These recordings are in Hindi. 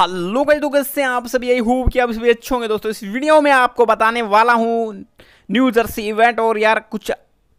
हेलो गई तो से आप सभी यही हूँ कि आप सभी अच्छे होंगे दोस्तों इस वीडियो में आपको बताने वाला हूँ न्यू जर्सी इवेंट और यार कुछ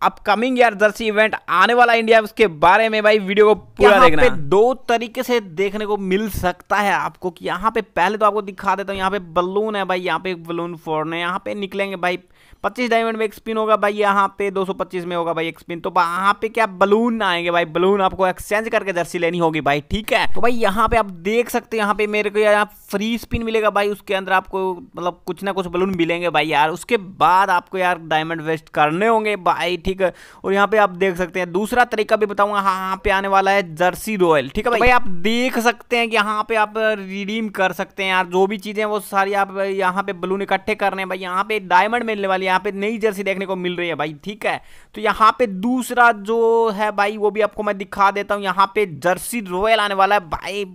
अपकमिंग यार जर्सी इवेंट आने वाला इंडिया उसके बारे में भाई वीडियो को पूरा देखना पे दो तरीके से देखने को मिल सकता है आपको कि यहाँ पे पहले तो आपको दिखा देता हूँ यहाँ पे बलून है भाई यहाँ पे बलून फोड़ने यहाँ पे निकलेंगे भाई पच्चीस डायमंड में एक स्पिन होगा भाई यहाँ पे 225 में होगा भाई एक स्पिन तो यहाँ पे क्या बलून आएंगे भाई बलून आपको एक्सचेंज करके जर्सी लेनी होगी भाई ठीक है तो भाई यहाँ पे आप देख सकते हैं यहाँ पे मेरे को यहाँ फ्री स्पिन मिलेगा भाई उसके अंदर आपको मतलब कुछ ना कुछ बलून मिलेंगे भाई यार उसके बाद आपको यार डायमंड वेस्ट करने होंगे भाई ठीक ठीक है और यहाँ पे आप देख सकते हैं दूसरा तरीका भी बताऊंगा यहाँ पे आने वाला है जर्सी रॉयल ठीक है तो भाई आप देख सकते हैं कि यहाँ पे आप रिडीम कर सकते हैं यार जो भी चीज़ें वो सारी आप यहाँ पे बलून इकट्ठे कर रहे हैं भाई यहाँ पे डायमंड मिलने वाली है यहाँ पे नई जर्सी देखने को मिल रही है भाई ठीक है तो यहाँ पे दूसरा जो है भाई वो भी आपको मैं दिखा देता हूँ यहाँ पे जर्सी रॉयल आने वाला है भाई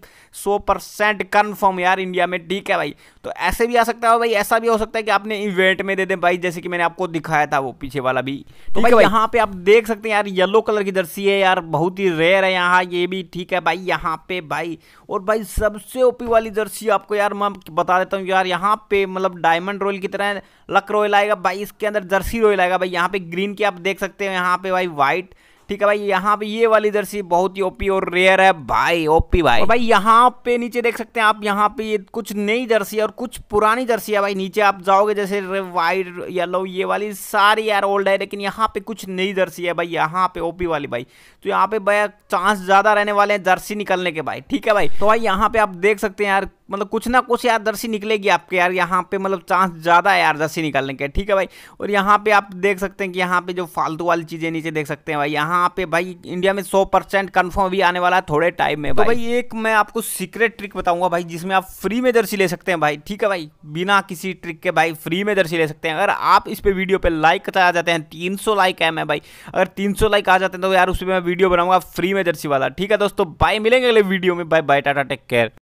सौ परसेंट कन्फर्म यार इंडिया में ठीक है भाई तो ऐसे भी आ सकता है भाई ऐसा भी हो सकता है कि आपने इवेंट में दे दें भाई जैसे कि मैंने आपको दिखाया था वो पीछे वाला भी तो भाई यहाँ पे आप देख सकते हैं यार येलो कलर की जर्सी है यार बहुत ही रेयर है यहाँ ये भी ठीक है भाई यहाँ पे भाई और भाई सबसे ओपी वाली जर्सी आपको यार मैं बता देता हूँ यार यहाँ पे मतलब डायमंड रोयल की तरह लक रोयल आएगा भाई इसके अंदर जर्सी रोयल आएगा भाई यहाँ पे ग्रीन की आप देख सकते हैं यहाँ पे भाई व्हाइट ठीक है भाई यहाँ पे ये वाली जर्सी बहुत ही ओपी और रेयर है भाई ओपी भाई और भाई यहाँ पे नीचे देख सकते हैं आप यहाँ पे ये कुछ नई जर्सी है और कुछ पुरानी जर्सी है भाई नीचे आप जाओगे जैसे वाइट येलो ये वाली सारी यार ओल्ड है लेकिन यहाँ पे कुछ नई जर्सी है भाई यहाँ पे ओपी वाली भाई तो यहाँ पे भाई चांस ज़्यादा रहने वाले हैं जर्सी निकलने के भाई ठीक है भाई तो भाई यहाँ पे आप देख सकते हैं यार मतलब कुछ ना कुछ यार दर्शी निकलेगी आपके यार यहाँ पे मतलब चांस ज़्यादा है यार दर्शी निकालने के ठीक है भाई और यहाँ पे आप देख सकते हैं कि यहाँ पे जो फालतू वाली चीज़ें नीचे देख सकते हैं भाई यहाँ पे भाई इंडिया में सौ परसेंट कन्फर्म भी आने वाला है थोड़े टाइम में तो भाई। तो भाई एक मैं आपको सीक्रेट ट्रिक बताऊँगा भाई जिसमें आप फ्री में दर्शी ले सकते हैं भाई ठीक है भाई बिना किसी ट्रिक के भाई फ्री में दर्शी ले सकते हैं अगर आप इस पर वीडियो पर लाइक आ जाते हैं तीन लाइक है मैं भाई अगर तीन लाइक आ जाते हैं तो यार उस पर मैं वीडियो बनाऊँगा फ्री में दर्शी वाला ठीक है दोस्तों भाई मिलेंगे अगले वीडियो में भाई बाई टाटा टेक केयर